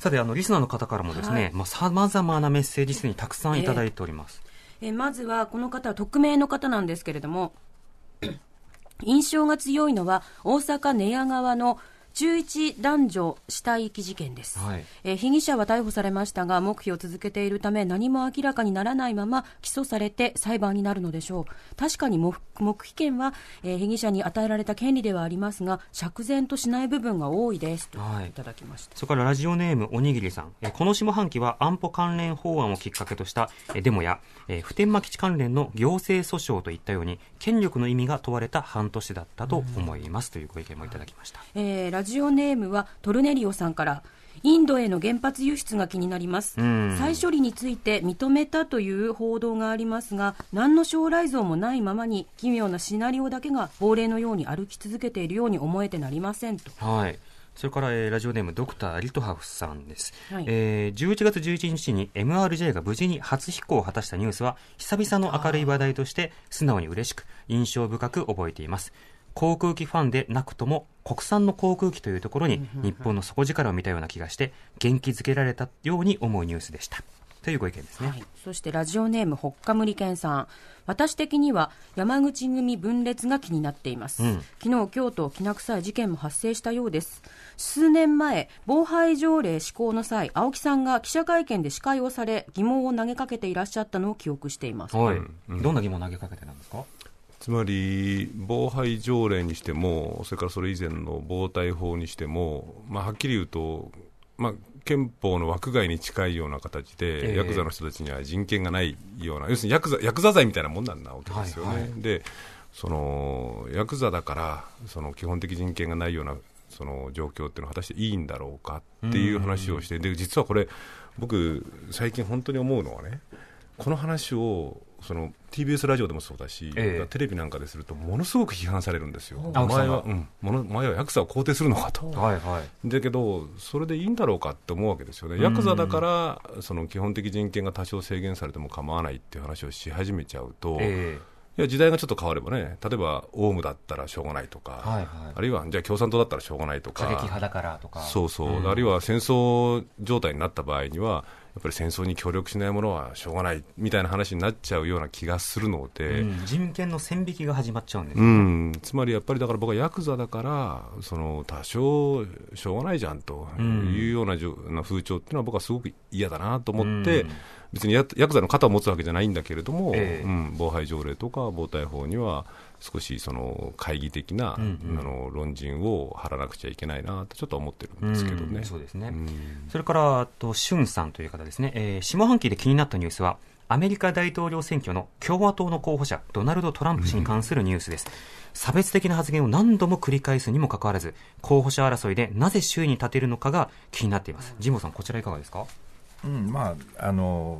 さて、あの、リスナーの方からもですね、はい、まあ、様々なメッセージすでにたくさんいただいております。えー、えー、まずは、この方、匿名の方なんですけれども、印象が強いのは大阪寝屋川の中一男女死体遺棄事件です、はい、えー、被疑者は逮捕されましたが黙秘を続けているため何も明らかにならないまま起訴されて裁判になるのでしょう確かに黙秘権は、えー、被疑者に与えられた権利ではありますが釈然としない部分が多いですといただきました、はい、そこからラジオネームおにぎりさん、えー、この下半期は安保関連法案をきっかけとした、えデモや、えー、普天間基地関連の行政訴訟といったように権力の意味が問われた半年だったと思います、うん、というご意見もいただきました、えーラジオネームはトルネリオさんから。インドへの原発輸出が気になります、再処理について認めたという報道がありますが何の将来像もないままに奇妙なシナリオだけが亡霊のように歩き続けているように思えてなりませんと。はいそれから、えー、ラジオネームドクター・リトハフさんです、はい、えー、11月11日に MRJ が無事に初飛行を果たしたニュースは久々の明るい話題として素直に嬉しく印象深く覚えています航空機ファンでなくとも国産の航空機というところに日本の底力を見たような気がして元気づけられたように思うニュースでした。というご意見ですね、はい、そしてラジオネームほっかむりけんさん私的には山口組分裂が気になっています、うん、昨日京都きな臭い事件も発生したようです数年前防犯条例施行の際青木さんが記者会見で司会をされ疑問を投げかけていらっしゃったのを記憶しています、はい、どんな疑問を投げかけてなんですかつまり防廃条例にしても、それからそれ以前の防隊法にしても、まあ、はっきり言うと、まあ、憲法の枠外に近いような形で、えー、ヤクザの人たちには人権がないような、要するにヤクザヤクザ罪みたいなもんなんなわけですよね。はいはい、でそのヤクザだからその基本的人権がないようなその状況っていうのは果たしていいんだろうかっていう話をして、で実はこれ、僕、最近本当に思うのはね、この話をその TBS ラジオでもそうだし、ええ、テレビなんかですると、ものすごく批判されるんですよ、お前は、うん、前はヤクザを肯定するのかと、はいはい、だけど、それでいいんだろうかって思うわけですよね、ヤクザだから、その基本的人権が多少制限されても構わないっていう話をし始めちゃうと、え、いや時代がちょっと変わればね、例えばオウムだったらしょうがないとか、はいはい、あるいはじゃあ共産党だったらしょうがないとか、過激派だからとか、そうそう、うん、あるいは戦争状態になった場合には、やっぱり戦争に協力しないものはしょうがないみたいな話になっちゃうような気がするので、うん、人権の線引きが始まっちゃうんです、うん、つまりやっぱりだから僕はヤクザだからその多少しょうがないじゃんというような風潮っていうのは僕はすごく嫌だなと思って、うん別にヤクザの肩を持つわけじゃないんだけれども、えー、うん、防犯条例とか防対法には、少しその懐疑的な、うんうん、あの論陣を張らなくちゃいけないなと、ちょっと思ってるんですけどね、うそうですね、うそれからと、シュンさんという方ですね、えー、下半期で気になったニュースは、アメリカ大統領選挙の共和党の候補者、ドナルド・トランプ氏に関するニュースです。差別的な発言を何度も繰り返すにもかかわらず、候補者争いでなぜ首位に立てるのかが気になっています。神保さん、こちらいかがですかうん、まあ、あの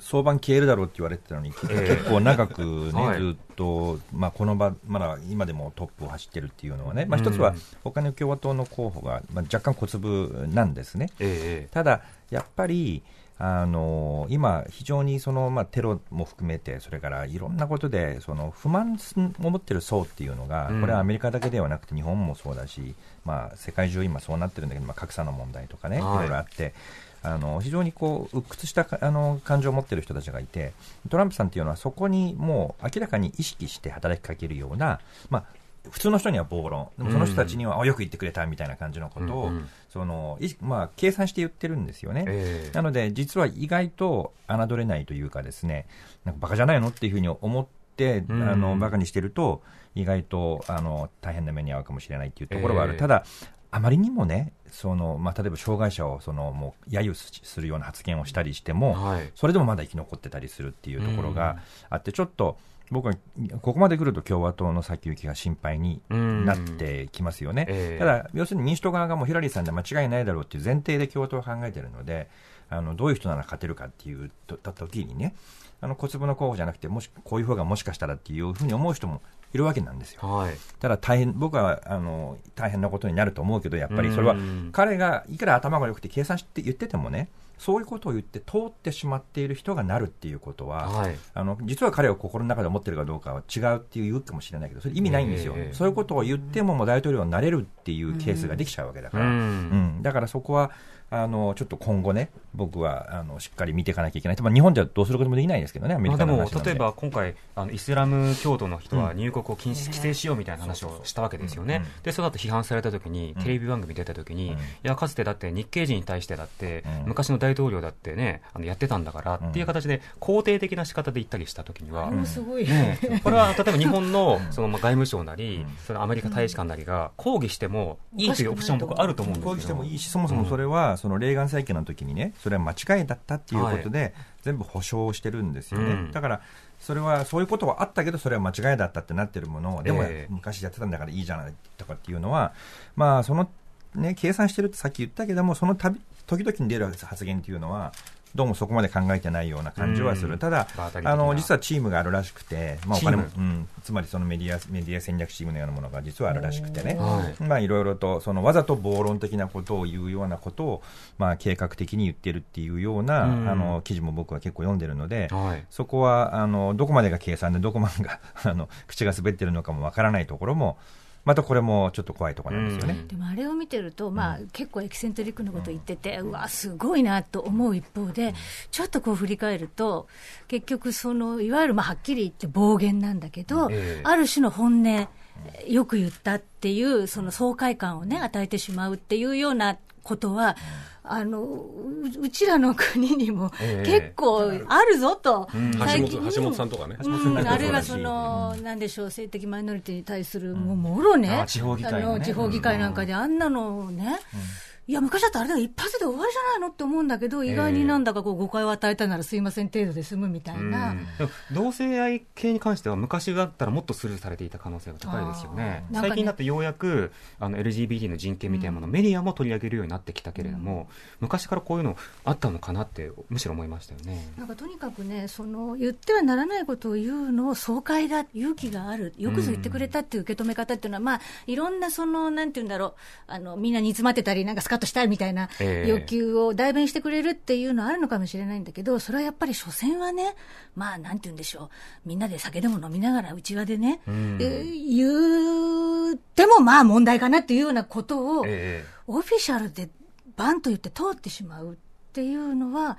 相場消えるだろうって言われてたのに、えー、結構長くね、はい、ずっと、まあ、この場、まだ今でもトップを走ってるっていうのはね、まあ、一つは、他の共和党の候補が、まあ、若干小粒なんですね。えー、ただ、やっぱり、あの今、非常にその、まあ、テロも含めて、それからいろんなことでその不満を持ってる層っていうのが、これはアメリカだけではなくて、日本もそうだし、まあ、世界中、今そうなってるんだけど、まあ、格差の問題とかね、いろいろあって。あの非常にこう鬱屈したあの感情を持っている人たちがいてトランプさんというのはそこにもう明らかに意識して働きかけるような、まあ、普通の人には暴論でもその人たちには、あよく言ってくれたみたいな感じのことを、うんうん、そのまあ、計算して言ってるんですよね、えー、なので実は意外と侮れないというかですねなんかバカじゃないのっていうふうに思ってあのバカにしてると意外とあの大変な目に遭うかもしれないっていうところはある、えー、ただあまりにもね、そのまあ、例えば障害者をそのもう揶揄するような発言をしたりしても、はい、それでもまだ生き残ってたりするっていうところがあって、ちょっと僕はここまで来ると共和党の先行きが心配になってきますよね、えー、ただ、要するに民主党側がもうヒラリーさんで間違いないだろうという前提で共和党は考えているので、あのどういう人なら勝てるかっていうとった時にね、あの小粒の候補じゃなくて、もしこういう方がもしかしたらっていうふうに思う人もいるわけなんですよ。はい、ただ大変、僕はあの大変なことになると思うけど、やっぱりそれは彼がいくら頭が良くて計算して言っててもね、そういうことを言って通ってしまっている人がなるっていうことは、はい、あの実は彼を心の中で思ってるかどうかは違うっていう言うかもしれないけどそれ意味ないんですよ、えー、そういうことを言ってももう大統領になれるっていうケースができちゃうわけだから、うん、うん、だからそこはあのちょっと今後ね僕はあのしっかり見ていかなきゃいけない、まあ、日本ではどうすることもできないですけどね、アメリカので,、でも例えば今回あの、イスラム教徒の人は入国を禁止、規制しようみたいな話をしたわけですよね、でその後批判されたときに、テレビ番組出たときに、いや、かつてだって日系人に対してだって、昔の大統領だってね、あのやってたんだからっていう形で、肯定的な仕方で言ったりしたときには、これは例えば日本のその外務省なり、そのアメリカ大使館なりが抗議してもいいというオプション、僕、あると思うんですよ抗議してもいいし、そもそもそれは、そのレーガン政権の時にね、それは間違いだったっていうことで、はい、全部保証してるんですよね、うん、だからそれはそういうことはあったけどそれは間違いだったってなってるものをでも昔やってたんだからいいじゃないとかっていうのは、まあそのね、計算してるってさっき言ったけどもそのたび時々に出る発言っていうのはどうもそこまで考えてないような感じはする、ただ、あの実はチームがあるらしくて、まあ、お金も、うん、つまりそのメディアメディア戦略チームのようなものが実はあるらしくてね、はいまあ、いろいろとそのわざと暴論的なことを言うようなことを、まあ、計画的に言ってるっていうような、あの記事も僕は結構読んでるので、はい、そこはあのどこまでが計算で、どこまでがあの口が滑ってるのかもわからないところも。またこれもちょっと怖いところなんですよね、でもあれを見てると、まあ、結構エキセントリックなこと言ってて、うわ、すごいなと思う一方で、ちょっとこう振り返ると、結局その、いわゆるまあはっきり言って暴言なんだけど、えー、ある種の本音。よく言ったっていう、その爽快感をね、与えてしまうっていうようなことは、あのうちらの国にも結構あるぞと、えー、橋本橋本さんとかね、うん、あるいはその、うん、なんでしょう、性的マイノリティに対する、もうもろね、うん、地方議会、地方議会なんかであんなのね、いや、昔だとあれだ一発で終わりじゃないのって思うんだけど、意外になんだかこう誤解を与えたならすいません程度で済むみたいな、えー、同性愛系に関しては、昔だったらもっとスルーされていた可能性が高いですよね、ね最近だってようやくあの LGBT の人権みたいなもの、うん、メディアも取り上げるようになってきたけれども、うん、昔からこういうのあったのかなって、むしろ思いましたよねなんかとにかくねその、言ってはならないことを言うのを爽快だ、勇気がある、よくぞ言ってくれたっていう受け止め方っていうのは、うん、まあ、いろんなその、なんていうんだろう、あのみんな煮詰まってたり、なんかスカしたいみたいな要求を代弁してくれるっていうのはあるのかもしれないんだけど、それはやっぱり、所詮はね、まあ、なんて言うんでしょう、みんなで酒でも飲みながら、うちわでね、うん、言ってもまあ問題かなっていうようなことを、オフィシャルでバンと言って通ってしまうっていうのは、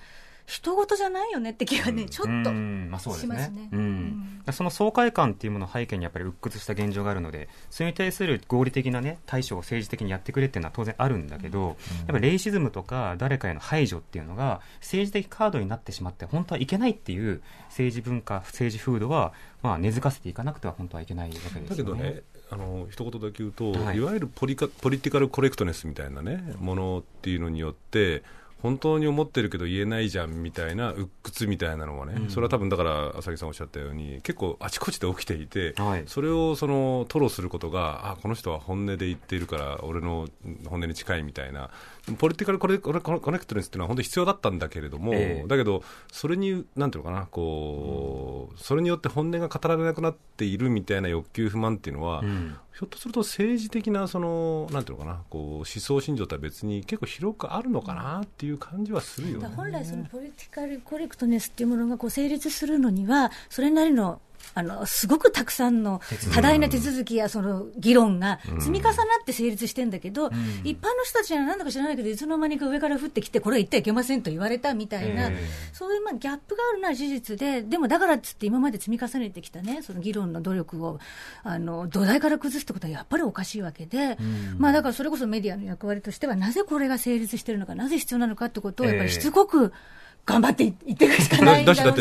人事じゃないよねって気がね、ちょっとしますね。その爽快感っていうもの背景にやっぱり鬱屈した現状があるので、それに対する合理的なね、対処を政治的にやってくれっていうのは当然あるんだけど、うん、やっぱりレイシズムとか誰かへの排除っていうのが政治的カードになってしまって本当はいけないっていう政治文化、政治風土は、まあ、根付かせていかなくては本当はいけないわけですよね。だけどねあの一言だけ言うと、はい、いわゆるポリカポリティカルコレクトネスみたいな、ね、ものっていうのによって、本当に思ってるけど言えないじゃんみたいな鬱屈みたいなのはね、うん、それは多分だから浅木さんおっしゃったように結構あちこちで起きていて、はい、それをその吐露することがあこの人は本音で言っているから俺の本音に近いみたいなポリティカルコレコネクトレスっていうのは本当に必要だったんだけれども、えー、だけどそれになんていうのかなこう、うん、それによって本音が語られなくなっているみたいな欲求不満っていうのは、うん、ひょっとすると政治的な、その、なんていうのかな、こう、思想信条とは別に結構広くあるのかなっていう感じはするよね。本来そのポリティカルコレクトネスっていうものがこう成立するのには、それなりのあの、すごくたくさんの多大な手続きやその議論が積み重なって成立してんだけど、うん、一般の人たちはなんだか知らないけど、いつの間にか上から降ってきて、これは言ってはいけませんと言われたみたいな、えー、そういうまあギャップがあるのは事実で、でもだからっつって今まで積み重ねてきたね、その議論の努力を、あの、土台から崩すってことはやっぱりおかしいわけで、うん、まあだからそれこそメディアの役割としては、なぜこれが成立してるのか、なぜ必要なのかってことをやっぱりしつこく、えー頑張っていっていくしかないんだって日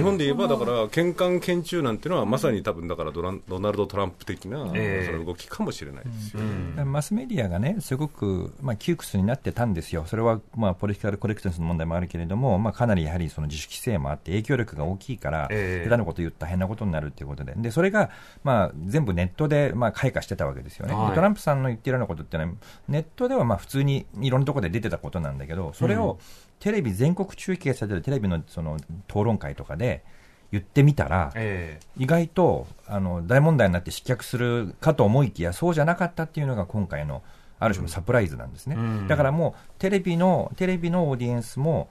本で言えばだから嫌韓嫌中なんていうのはまさに多分だからドラドナルド・トランプ的な、その動きかもしれないですよ、うん、マスメディアがねすごく、まあ、窮屈になってたんですよそれは、まあ、ポリティカルコレクトネスの問題もあるけれども、まあ、かなりやはりその自主規制もあって影響力が大きいから、えー、下手なこと言った変なことになるということででそれが、まあ、全部ネットで、まあ、開花してたわけですよね、はい、トランプさんの言ってるようなことってのはネットではまあ普通にいろんなところで出てたことなんだけどそれを、テレビ全国中継されてるテレビのその討論会とかで言ってみたら、えー、意外とあの大問題になって失脚するかと思いきやそうじゃなかったっていうのが今回のある種のサプライズなんですね、うん、だからもうテレビのテレビのオーディエンスも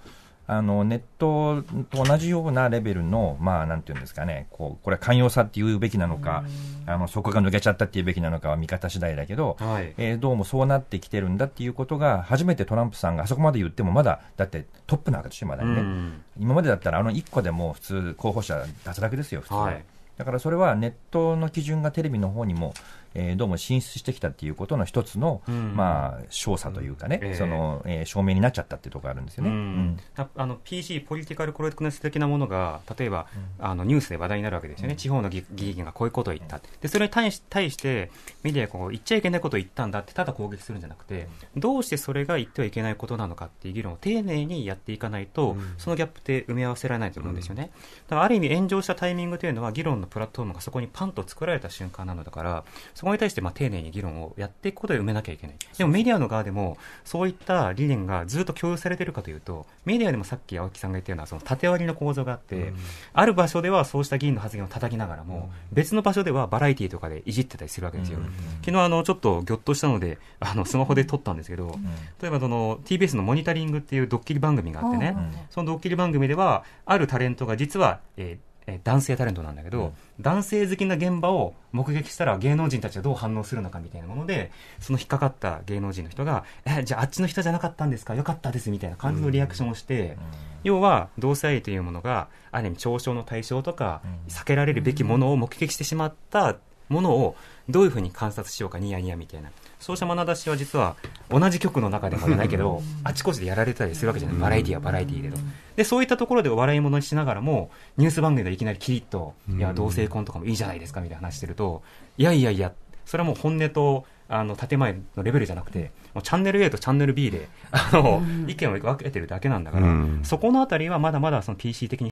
あの、ネットと同じようなレベルの、まあ、なんていうんですかね、こう、これ寛容さって言うべきなのか、あの、そこが抜けちゃったっていうべきなのかは見方次第だけど、はい、えー、どうもそうなってきてるんだっていうことが、初めてトランプさんがあそこまで言っても、まだ、だってトップなわけでしょ、まだね。今までだったら、あの1個でも普通、候補者脱落ですよ、普通は。はいだからそれはネットの基準がテレビの方にもえー、どうも進出してきたっていうことの一つの、うん、まあ、少佐というかね、うん、その、えー、証明になっちゃったっていうところがあるんですよね。うん、あの PC、ポリティカルコレクネス的なものが、例えば、あのニュースで話題になるわけですよね、地方の議員がこういうことを言った、でそれに対し対して、メディアがこう言っちゃいけないことを言ったんだって、ただ攻撃するんじゃなくて、どうしてそれが言ってはいけないことなのかっていう議論を丁寧にやっていかないと、そのギャップって埋め合わせられないと思うんですよね。だからある意味、炎上したタイミングというのは、議論のプラットフォームがそこにパンと作られた瞬間なのだから、そこに対してまあ丁寧に議論をやっていくことで埋めなきゃいけない。でもメディアの側でも、そういった理念がずっと共有されているかというと、メディアでもさっき青木さんが言ったような、その縦割りの構造があって、ある場所ではそうした議員の発言を叩きながらも、別の場所ではバラエティーとかでいじってたりするわけですよ。昨日あの、ちょっとぎょっとしたので、あの、スマホで撮ったんですけど、例えばその TBS のモニタリングっていうドッキリ番組があってね、そのドッキリ番組では、あるタレントが実は、えーえ男性タレントなんだけど、うん、男性好きな現場を目撃したら芸能人たちはどう反応するのかみたいなもので、その引っかかった芸能人の人が、え、じゃああっちの人じゃなかったんですかよかったですみたいな感じのリアクションをして、うん、要は同性愛というものが、ある意味嘲笑の対象とか、避けられるべきものを目撃してしまったものを、どういうふうに観察しようか、ニヤニヤみたいな。そうした眼差しは実は同じ局の中でもじゃないけどあちこちでやられたりするわけじゃないバラエティーはバラエティーでとでそういったところで笑いものにしながらもニュース番組でいきなりきりっと「いや同性婚とかもいいじゃないですか」みたいな話してると「いやいやいやそれはもう本音とあの建前のレベルじゃなくてもうチャンネル A とチャンネル B であの、意見を分けてるだけなんだから、そこのあたりはまだまだその PC 的に